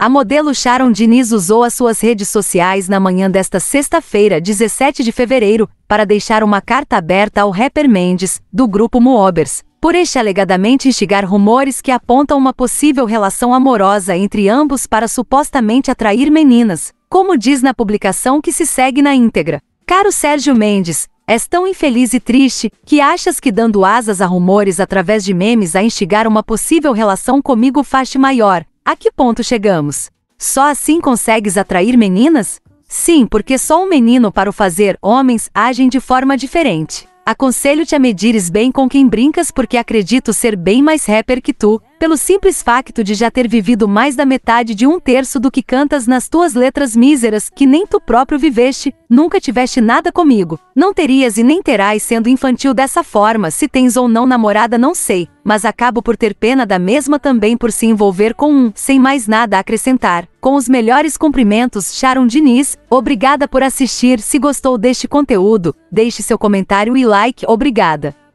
A modelo Sharon Diniz usou as suas redes sociais na manhã desta sexta-feira, 17 de fevereiro, para deixar uma carta aberta ao rapper Mendes, do grupo Moobers, por este alegadamente instigar rumores que apontam uma possível relação amorosa entre ambos para supostamente atrair meninas, como diz na publicação que se segue na íntegra. Caro Sérgio Mendes, És tão infeliz e triste que achas que dando asas a rumores através de memes a instigar uma possível relação comigo faz-te maior, a que ponto chegamos? Só assim consegues atrair meninas? Sim, porque só um menino para o fazer, homens agem de forma diferente. Aconselho-te a medires bem com quem brincas porque acredito ser bem mais rapper que tu pelo simples facto de já ter vivido mais da metade de um terço do que cantas nas tuas letras míseras, que nem tu próprio viveste, nunca tiveste nada comigo. Não terias e nem terás sendo infantil dessa forma, se tens ou não namorada não sei, mas acabo por ter pena da mesma também por se envolver com um, sem mais nada a acrescentar. Com os melhores cumprimentos, Sharon Diniz, obrigada por assistir, se gostou deste conteúdo, deixe seu comentário e like, obrigada.